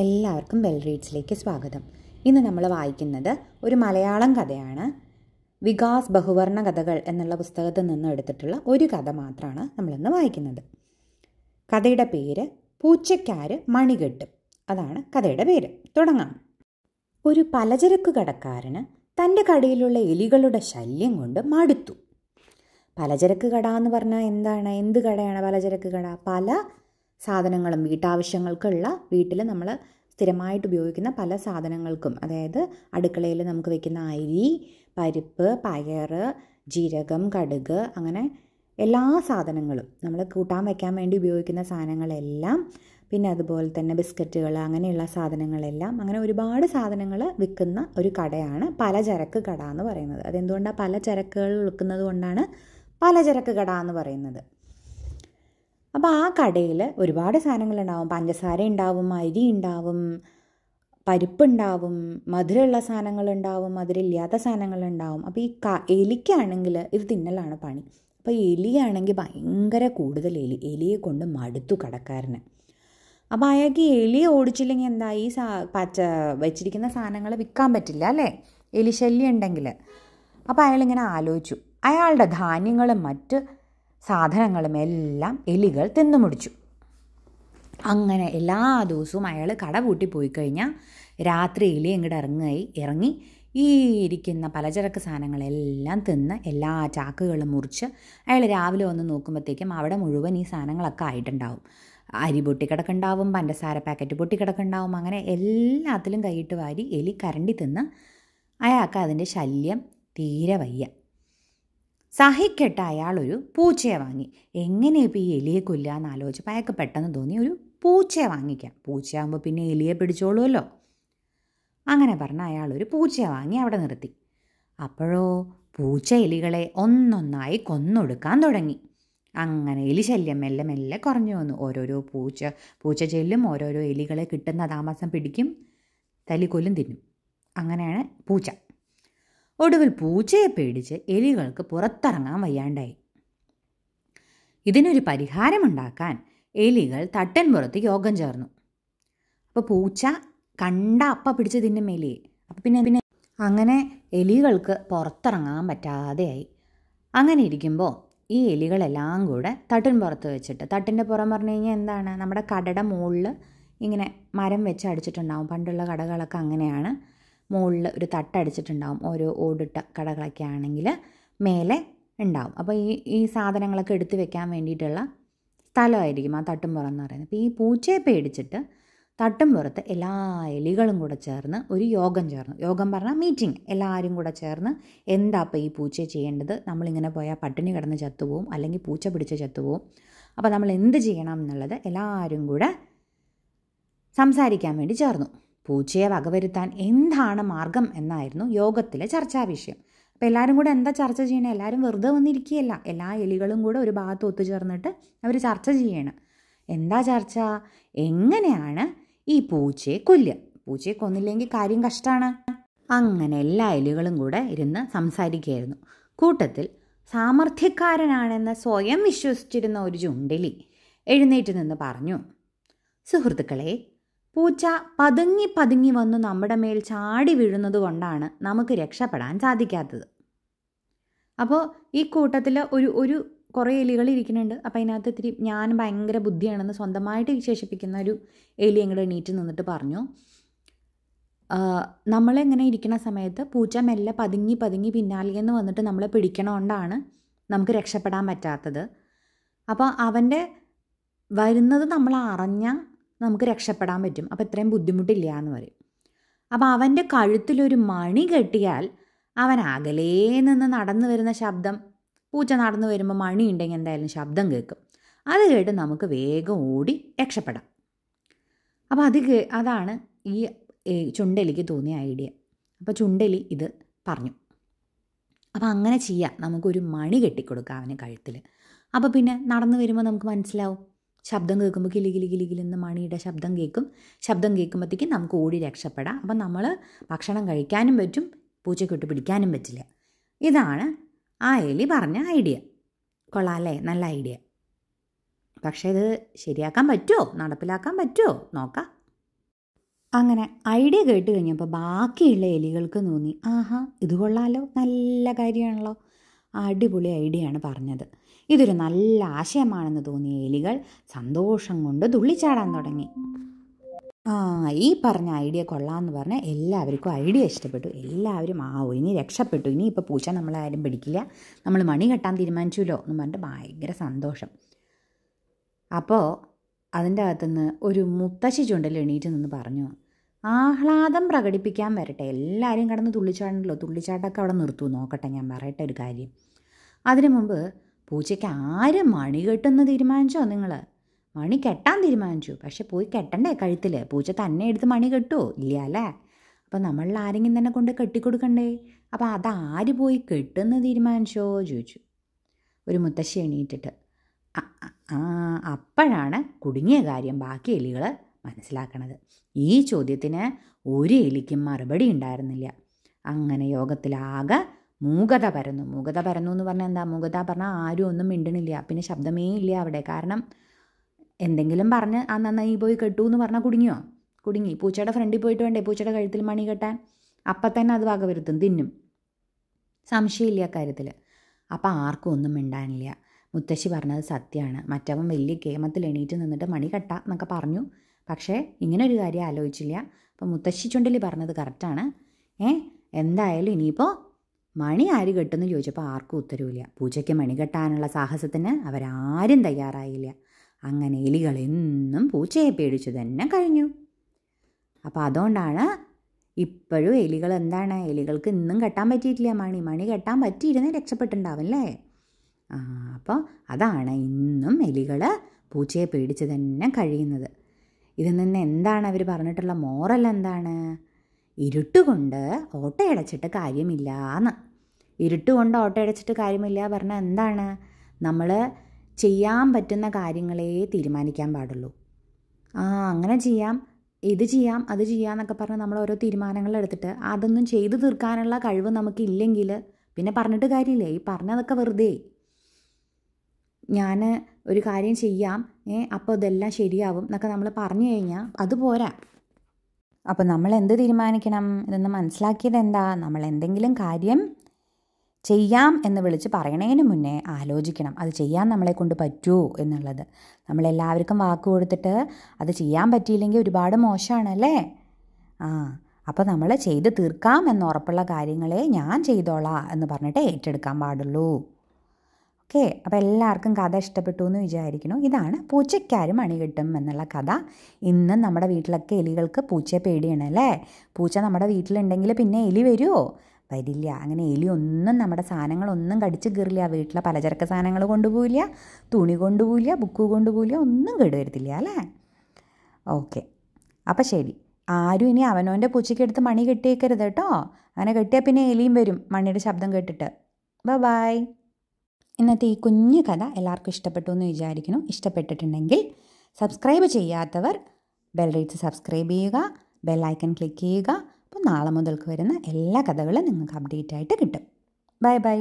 എല്ലാവർക്കും ബെൽ റീഡ്സിലേക്ക് സ്വാഗതം ഇന്ന് നമ്മൾ വായിക്കുന്നത് ഒരു മലയാളം കഥയാണ് വികാസ് ബഹുവർണ കഥകൾ എന്നുള്ള പുസ്തകത്തിൽ നിന്ന് എടുത്തിട്ടുള്ള ഒരു കഥ മാത്രമാണ് നമ്മളിന്ന് വായിക്കുന്നത് കഥയുടെ പേര് പൂച്ചക്കാര് മണികെട്ടും അതാണ് കഥയുടെ പേര് തുടങ്ങാം ഒരു പലചരക്ക് കടക്കാരന് തൻ്റെ കടയിലുള്ള എലികളുടെ ശല്യം കൊണ്ട് മടുത്തു പലചരക്ക് കട എന്ന് പറഞ്ഞാൽ എന്താണ് എന്ത് കടയാണ് പലചരക്ക് കട പല സാധനങ്ങളും വീട്ടാവശ്യങ്ങൾക്കുള്ള വീട്ടിൽ നമ്മൾ സ്ഥിരമായിട്ട് ഉപയോഗിക്കുന്ന പല സാധനങ്ങൾക്കും അതായത് അടുക്കളയിൽ നമുക്ക് വെക്കുന്ന അരി പരിപ്പ് പയർ ജീരകം കടുക് അങ്ങനെ എല്ലാ സാധനങ്ങളും നമ്മൾ കൂട്ടാൻ വയ്ക്കാൻ വേണ്ടി ഉപയോഗിക്കുന്ന സാധനങ്ങളെല്ലാം പിന്നെ അതുപോലെ തന്നെ ബിസ്ക്കറ്റുകൾ അങ്ങനെയുള്ള സാധനങ്ങളെല്ലാം അങ്ങനെ ഒരുപാട് സാധനങ്ങൾ വിൽക്കുന്ന ഒരു കടയാണ് പലചരക്ക് കട എന്ന് പറയുന്നത് അതെന്തുകൊണ്ടാണ് പലചരക്കുകൾ വിൽക്കുന്നത് കൊണ്ടാണ് പലചരക്ക് കട എന്ന് പറയുന്നത് അപ്പോൾ ആ കടയിൽ ഒരുപാട് സാധനങ്ങളുണ്ടാവും പഞ്ചസാര ഉണ്ടാവും അരി ഉണ്ടാവും പരിപ്പുണ്ടാവും മധുരമുള്ള സാധനങ്ങളുണ്ടാവും മധുരമില്ലാത്ത സാധനങ്ങളുണ്ടാവും അപ്പോൾ ഈ ക എലിക്കാണെങ്കിൽ ഇത് തിന്നലാണ് പണി അപ്പോൾ എലിയാണെങ്കിൽ ഭയങ്കര കൂടുതൽ എലി എലിയെ കൊണ്ട് മടുത്തു കടക്കാരന് അപ്പോൾ അയാൾക്ക് എലിയെ ഓടിച്ചില്ലെങ്കിൽ എന്താ ഈ സാ പച്ച വെച്ചിരിക്കുന്ന സാധനങ്ങൾ വിൽക്കാൻ പറ്റില്ല അല്ലേ എലിശല്യം ഉണ്ടെങ്കിൽ അപ്പോൾ അയാളിങ്ങനെ ആലോചിച്ചു അയാളുടെ ധാന്യങ്ങളും മറ്റ് സാധനങ്ങളും എല്ലാം എലികൾ തിന്നുമുടിച്ചു അങ്ങനെ എല്ലാ ദിവസവും അയാൾ കട പൂട്ടി പോയി കഴിഞ്ഞാൽ രാത്രി എലി ഇങ്ങോട്ട് ഇറങ്ങി ഇറങ്ങി ഈ ഇരിക്കുന്ന പലചരക്ക് സാധനങ്ങളെല്ലാം തിന്ന് എല്ലാ ചാക്കുകളും മുറിച്ച് അയാൾ രാവിലെ ഒന്ന് നോക്കുമ്പോഴത്തേക്കും അവിടെ മുഴുവൻ ഈ സാധനങ്ങളൊക്കെ ആയിട്ടുണ്ടാവും അരി പൊട്ടിക്കിടക്കുണ്ടാവും പഞ്ചസാര പാക്കറ്റ് പൊട്ടിക്കിടക്കുണ്ടാവും അങ്ങനെ എല്ലാത്തിലും കൈയിട്ട് വാരി എലി കരണ്ടി തിന്ന് അയാൾക്ക് അതിൻ്റെ ശല്യം തീരെ വയ്യ സഹിക്കട്ട അയാൾ ഒരു പൂച്ചയെ വാങ്ങി എങ്ങനെ ഇപ്പോൾ ഈ എലിയെ കൊല്ലാന്ന് ആലോചിച്ചപ്പോൾ അയാൾക്ക് പെട്ടെന്ന് തോന്നി ഒരു പൂച്ചയെ വാങ്ങിക്കാം പൂച്ചയാകുമ്പോൾ പിന്നെ എലിയെ പിടിച്ചോളുമല്ലോ അങ്ങനെ പറഞ്ഞ അയാൾ ഒരു പൂച്ചയെ വാങ്ങി അവിടെ നിർത്തി അപ്പോഴോ പൂച്ച എലികളെ ഒന്നൊന്നായി കൊന്നൊടുക്കാൻ തുടങ്ങി അങ്ങനെ എലി ശല്യം മെല്ലെ മെല്ലെ കുറഞ്ഞു വന്നു ഓരോരോ പൂച്ച പൂച്ച ചെല്ലും ഓരോരോ എലികളെ കിട്ടുന്ന താമസം പിടിക്കും കൊല്ലും തിന്നും അങ്ങനെയാണ് പൂച്ച ഒടുവിൽ പൂച്ചയെ പേടിച്ച് എലികൾക്ക് പുറത്തിറങ്ങാൻ വയ്യാണ്ടായി ഇതിനൊരു പരിഹാരമുണ്ടാക്കാൻ എലികൾ തട്ടൻ പുറത്ത് യോഗം ചേർന്നു അപ്പോൾ പൂച്ച കണ്ട അപ്പ പിടിച്ച് തിന്നും എലിയെ അപ്പം പിന്നെ പിന്നെ അങ്ങനെ എലികൾക്ക് പുറത്തിറങ്ങാൻ പറ്റാതെയായി അങ്ങനെ ഇരിക്കുമ്പോൾ ഈ എലികളെല്ലാം കൂടെ തട്ടിൻ പുറത്ത് വെച്ചിട്ട് തട്ടിൻ്റെ പുറം പറഞ്ഞു കഴിഞ്ഞാൽ എന്താണ് നമ്മുടെ കടയുടെ മുകളിൽ ഇങ്ങനെ മരം വെച്ച് അടിച്ചിട്ടുണ്ടാകും പണ്ടുള്ള കടകളൊക്കെ അങ്ങനെയാണ് മുകളിൽ ഒരു തട്ടടിച്ചിട്ടുണ്ടാവും ഓരോ ഓടിട്ട കടകളൊക്കെ ആണെങ്കിൽ മേലെ ഉണ്ടാവും അപ്പോൾ ഈ ഈ സാധനങ്ങളൊക്കെ എടുത്തു വെക്കാൻ വേണ്ടിയിട്ടുള്ള സ്ഥലമായിരിക്കും ആ തട്ടുംപുറം എന്ന് പറയുന്നത് അപ്പോൾ ഈ പൂച്ചയെ പേടിച്ചിട്ട് തട്ടുംപുറത്ത് എല്ലാ എലികളും കൂടെ ചേർന്ന് ഒരു യോഗം ചേർന്നു യോഗം പറഞ്ഞാൽ മീറ്റിംഗ് എല്ലാവരും കൂടെ ചേർന്ന് എന്താ അപ്പോൾ ഈ പൂച്ചയെ ചെയ്യേണ്ടത് നമ്മളിങ്ങനെ പോയാൽ പട്ടിണി കിടന്ന് ചത്തുപോകും അല്ലെങ്കിൽ പൂച്ച പിടിച്ച് ചത്തുപോകും അപ്പോൾ നമ്മൾ എന്ത് ചെയ്യണം എന്നുള്ളത് എല്ലാവരും കൂടെ സംസാരിക്കാൻ വേണ്ടി ചേർന്നു പൂച്ചയെ വകവരുത്താൻ എന്താണ് മാർഗം എന്നായിരുന്നു യോഗത്തിലെ ചർച്ചാ വിഷയം അപ്പോൾ എല്ലാവരും കൂടെ എന്താ ചർച്ച ചെയ്യണേ എല്ലാവരും വെറുതെ വന്നിരിക്കുകയല്ല എല്ലാ എലികളും കൂടെ ഒരു ഭാഗത്ത് ഒത്തുചേർന്നിട്ട് അവർ ചർച്ച ചെയ്യണം എന്താ ചർച്ച എങ്ങനെയാണ് ഈ പൂച്ചയെ കൊല്ലുക പൂച്ചയെ കൊന്നില്ലെങ്കിൽ കാര്യം കഷ്ടമാണ് അങ്ങനെ എല്ലാ എലികളും കൂടെ ഇരുന്ന് സംസാരിക്കുകയായിരുന്നു കൂട്ടത്തിൽ സാമർഥ്യക്കാരനാണെന്ന് സ്വയം വിശ്വസിച്ചിരുന്ന ഒരു ചുണ്ടലി എഴുന്നേറ്റ് നിന്ന് പറഞ്ഞു സുഹൃത്തുക്കളെ പൂച്ച പതുങ്ങി പതുങ്ങി വന്നു നമ്മുടെ മേൽ ചാടി വീഴുന്നത് കൊണ്ടാണ് നമുക്ക് രക്ഷപ്പെടാൻ സാധിക്കാത്തത് അപ്പോൾ ഈ കൂട്ടത്തിൽ ഒരു ഒരു കുറേ എലികൾ ഇരിക്കുന്നുണ്ട് അപ്പോൾ അതിനകത്ത് ഇത്തിരി ഞാൻ ഭയങ്കര ബുദ്ധിയാണെന്ന് സ്വന്തമായിട്ട് വിശേഷിപ്പിക്കുന്ന ഒരു എലി എങ്ങോട്ട് എണീറ്റ് നിന്നിട്ട് പറഞ്ഞു നമ്മളെങ്ങനെ ഇരിക്കുന്ന സമയത്ത് പൂച്ച മെല്ലെ പതുങ്ങി പതുങ്ങി പിന്നാലിയെന്ന് വന്നിട്ട് നമ്മളെ പിടിക്കണോണ്ടാണ് നമുക്ക് രക്ഷപ്പെടാൻ പറ്റാത്തത് അപ്പോൾ അവൻ്റെ വരുന്നത് നമ്മൾ അറിഞ്ഞാൽ നമുക്ക് രക്ഷപ്പെടാൻ പറ്റും അപ്പോൾ ഇത്രയും ബുദ്ധിമുട്ടില്ല എന്ന് പറയും അപ്പോൾ അവൻ്റെ കഴുത്തിലൊരു മണി കെട്ടിയാൽ അവൻ അകലേ നിന്ന് നടന്നു വരുന്ന ശബ്ദം പൂച്ച നടന്നു വരുമ്പോൾ മണി ഉണ്ടെങ്കിൽ എന്തായാലും ശബ്ദം കേൾക്കും അത് കേട്ട് നമുക്ക് വേഗം ഓടി രക്ഷപ്പെടാം അപ്പോൾ അത് അതാണ് ഈ ചുണ്ടലിക്ക് തോന്നിയ ഐഡിയ അപ്പോൾ ചുണ്ടലി ഇത് പറഞ്ഞു അപ്പോൾ അങ്ങനെ ചെയ്യാം നമുക്കൊരു മണി കെട്ടിക്കൊടുക്കാം അവന് കഴുത്തിൽ അപ്പോൾ പിന്നെ നടന്നു വരുമ്പോൾ നമുക്ക് മനസ്സിലാവും ശബ്ദം കേൾക്കുമ്പോൾ കിലി കിലി കിലി കിലെന്ന് മണിയുടെ ശബ്ദം കേൾക്കും ശബ്ദം കേൾക്കുമ്പോഴത്തേക്കും നമുക്ക് ഓടി രക്ഷപ്പെടാം അപ്പം നമ്മൾ ഭക്ഷണം കഴിക്കാനും പറ്റും പൂച്ചക്കൊട്ട് പിടിക്കാനും പറ്റില്ല ഇതാണ് ആ എലി പറഞ്ഞ ഐഡിയ കൊള്ളാം അല്ലേ നല്ല ഐഡിയ പക്ഷേ ഇത് ശരിയാക്കാൻ പറ്റുമോ നടപ്പിലാക്കാൻ പറ്റുമോ നോക്കാം അങ്ങനെ ഐഡിയ കേട്ട് കഴിഞ്ഞപ്പോൾ ബാക്കിയുള്ള എലികൾക്ക് തോന്നി ആഹാ ഇത് കൊള്ളാലോ നല്ല കാര്യമാണല്ലോ അടിപൊളി ഐഡിയ ആണ് പറഞ്ഞത് ഇതൊരു നല്ല ആശയമാണെന്ന് തോന്നിയ എലികൾ സന്തോഷം കൊണ്ട് തുള്ളിച്ചാടാൻ തുടങ്ങി ആ ഈ പറഞ്ഞ ഐഡിയ കൊള്ളാമെന്ന് പറഞ്ഞാൽ എല്ലാവർക്കും ഐഡിയ ഇഷ്ടപ്പെട്ടു എല്ലാവരും ആ ഇനി രക്ഷപ്പെട്ടു ഇനി ഇപ്പോൾ പൂച്ച നമ്മളാരും പിടിക്കില്ല നമ്മൾ മണി കെട്ടാൻ തീരുമാനിച്ചല്ലോ എന്ന് പറഞ്ഞിട്ട് ഭയങ്കര സന്തോഷം അപ്പോൾ അതിൻ്റെ അകത്തുനിന്ന് ഒരു മുത്തശ്ശി ചുണ്ടൽ എണീറ്റ് നിന്ന് പറഞ്ഞു ആഹ്ലാദം പ്രകടിപ്പിക്കാൻ വരട്ടെ എല്ലാവരും കടന്ന് തുള്ളിച്ചാടണല്ലോ തുള്ളിച്ചാട്ടമൊക്കെ അവിടെ നിർത്തൂ നോക്കട്ടെ ഞാൻ പറയട്ടെ ഒരു കാര്യം അതിനു മുമ്പ് പൂച്ചയ്ക്ക് ആര് മണി കെട്ടുന്ന തീരുമാനിച്ചോ നിങ്ങൾ മണി കെട്ടാൻ തീരുമാനിച്ചു പക്ഷെ പോയി കെട്ടണ്ടേ കഴുത്തിൽ പൂച്ച തന്നെ എടുത്ത് മണി കെട്ടുമോ ഇല്ല അല്ലേ അപ്പം നമ്മളിൽ ആരെങ്കിലും തന്നെ കൊണ്ട് കെട്ടിക്കൊടുക്കണ്ടേ അപ്പോൾ അതാര് പോയി കെട്ടുന്ന തീരുമാനിച്ചോ ചോദിച്ചു ഒരു മുത്തശ്ശി എണീറ്റിട്ട് അപ്പോഴാണ് കുടുങ്ങിയ കാര്യം ബാക്കി എലികൾ മനസ്സിലാക്കണത് ഈ ചോദ്യത്തിന് ഒരു എലിക്കും മറുപടി ഉണ്ടായിരുന്നില്ല അങ്ങനെ യോഗത്തിലാകെ മൂകത പരന്നു മൂകത പരന്നു എന്ന് പറഞ്ഞാൽ എന്താ മൂകത പറഞ്ഞാൽ ആരും ഒന്നും മിണ്ടണില്ല പിന്നെ ശബ്ദമേ ഇല്ല അവിടെ കാരണം എന്തെങ്കിലും പറഞ്ഞ് ആ നന്നായി പോയി കെട്ടു എന്ന് പറഞ്ഞാൽ കുടുങ്ങിയോ കുടുങ്ങി പൂച്ചയുടെ ഫ്രണ്ടിൽ പോയിട്ട് വേണ്ടേ പൂച്ചയുടെ കഴുത്തിൽ മണി കെട്ടാൻ അപ്പം തന്നെ അത് വരുത്തും തിന്നും സംശയമില്ല കാര്യത്തിൽ അപ്പം ആർക്കും ഒന്നും മിണ്ടാനില്ല മുത്തശ്ശി പറഞ്ഞത് സത്യമാണ് മറ്റവൻ വലിയ കേമത്തിൽ എണീറ്റ് നിന്നിട്ട് മണി കെട്ടാം എന്നൊക്കെ പറഞ്ഞു പക്ഷേ ഇങ്ങനെ ഒരു കാര്യം ആലോചിച്ചില്ല അപ്പം മുത്തശ്ശി ചുണ്ടിൽ പറഞ്ഞത് കറക്റ്റാണ് ഏ എന്തായാലും ഇനിയിപ്പോൾ മണി ആര് കെട്ടുമെന്ന് ചോദിച്ചപ്പോൾ ആർക്കും ഉത്തരവില്ല പൂജയ്ക്ക് മണി കെട്ടാനുള്ള സാഹസത്തിന് അവരാരും തയ്യാറായില്ല അങ്ങനെ എലികളെന്നും പൂച്ചയെ പേടിച്ചു തന്നെ കഴിഞ്ഞു അപ്പോൾ അതുകൊണ്ടാണ് ഇപ്പോഴും എലികൾ എന്താണ് എലികൾക്ക് ഇന്നും കെട്ടാൻ പറ്റിയിട്ടില്ല മണി മണി കെട്ടാൻ പറ്റിയിരുന്നേ രക്ഷപ്പെട്ടിട്ടുണ്ടാവും അല്ലേ അപ്പോൾ അതാണ് ഇന്നും എലികൾ പൂച്ചയെ പേടിച്ച് തന്നെ കഴിയുന്നത് ഇതിൽ നിന്ന് എന്താണ് അവർ പറഞ്ഞിട്ടുള്ള മോറൽ എന്താണ് ഇരുട്ടുകൊണ്ട് ഓട്ടയടച്ചിട്ട് കാര്യമില്ല എന്ന് ഇരുട്ടുകൊണ്ട് ഓട്ടയടച്ചിട്ട് കാര്യമില്ല പറഞ്ഞാൽ എന്താണ് നമ്മൾ ചെയ്യാൻ പറ്റുന്ന കാര്യങ്ങളെ തീരുമാനിക്കാൻ പാടുള്ളൂ ആ അങ്ങനെ ചെയ്യാം ഇത് ചെയ്യാം അത് ചെയ്യാം എന്നൊക്കെ പറഞ്ഞ് നമ്മൾ ഓരോ തീരുമാനങ്ങൾ എടുത്തിട്ട് അതൊന്നും ചെയ്തു തീർക്കാനുള്ള കഴിവ് നമുക്കില്ലെങ്കിൽ പിന്നെ പറഞ്ഞിട്ട് കാര്യമില്ല ഈ പറഞ്ഞതൊക്കെ വെറുതെ ഞാൻ ഒരു കാര്യം ചെയ്യാം അപ്പോൾ ഇതെല്ലാം ശരിയാവും എന്നൊക്കെ നമ്മൾ പറഞ്ഞു കഴിഞ്ഞാൽ അത് പോരാ അപ്പോൾ നമ്മൾ എന്ത് തീരുമാനിക്കണം ഇതൊന്ന് മനസ്സിലാക്കിയത് എന്താ നമ്മൾ എന്തെങ്കിലും കാര്യം ചെയ്യാം എന്ന് വിളിച്ച് പറയണതിന് മുന്നേ ആലോചിക്കണം അത് ചെയ്യാൻ നമ്മളെ കൊണ്ട് പറ്റുമോ എന്നുള്ളത് നമ്മളെല്ലാവർക്കും വാക്ക് കൊടുത്തിട്ട് അത് ചെയ്യാൻ പറ്റിയില്ലെങ്കിൽ ഒരുപാട് മോശമാണല്ലേ ആ അപ്പോൾ നമ്മൾ ചെയ്ത് തീർക്കാം എന്ന് ഉറപ്പുള്ള കാര്യങ്ങളെ ഞാൻ ചെയ്തോളാം എന്ന് പറഞ്ഞിട്ട് ഏറ്റെടുക്കാൻ പാടുള്ളൂ ഓക്കെ അപ്പം എല്ലാവർക്കും കഥ ഇഷ്ടപ്പെട്ടു എന്ന് വിചാരിക്കുന്നു ഇതാണ് പൂച്ചയ്ക്കാരും അണികിട്ടും എന്നുള്ള കഥ ഇന്ന് നമ്മുടെ വീട്ടിലൊക്കെ എലികൾക്ക് പൂച്ചയെ പേടിയാണ് അല്ലേ പൂച്ച നമ്മുടെ വീട്ടിലുണ്ടെങ്കിൽ പിന്നെ എലി വരുമോ വരില്ല അങ്ങനെ എലി ഒന്നും നമ്മുടെ സാധനങ്ങളൊന്നും കടിച്ച് കീറില്ല വീട്ടിലെ പലചരക്ക സാധനങ്ങൾ കൊണ്ടുപോയില്ല തുണി കൊണ്ടുപോയില്ല ബുക്ക് കൊണ്ടുപോയില്ല ഒന്നും കേടുവരുത്തില്ല അല്ലേ ഓക്കെ അപ്പം ശരി ആരും ഇനി അവനോൻ്റെ പൂച്ചയ്ക്കെടുത്ത് മണി കെട്ടിയേക്കരുത് കേട്ടോ അങ്ങനെ കെട്ടിയാൽ പിന്നെ എലിയും വരും മണിയുടെ ശബ്ദം കേട്ടിട്ട് ബ ബൈ ഇന്നത്തെ ഈ കുഞ്ഞു കഥ എല്ലാവർക്കും ഇഷ്ടപ്പെട്ടു എന്ന് വിചാരിക്കുന്നു ഇഷ്ടപ്പെട്ടിട്ടുണ്ടെങ്കിൽ സബ്സ്ക്രൈബ് ചെയ്യാത്തവർ ബെൽ റീറ്റ്സ് സബ്സ്ക്രൈബ് ചെയ്യുക ബെൽ ഐക്കൺ ക്ലിക്ക് ചെയ്യുക അപ്പോൾ നാളെ മുതൽക്ക് വരുന്ന എല്ലാ കഥകളും നിങ്ങൾക്ക് അപ്ഡേറ്റ് ആയിട്ട് കിട്ടും ബൈ ബൈ